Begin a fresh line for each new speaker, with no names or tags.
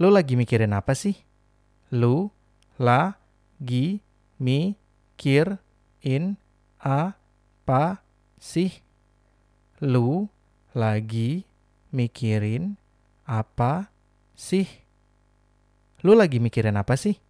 Lu lagi mikirin apa sih? Lu la gi mi kir in a pa sih? Lu lagi mikirin apa sih? Lu lagi mikirin apa sih?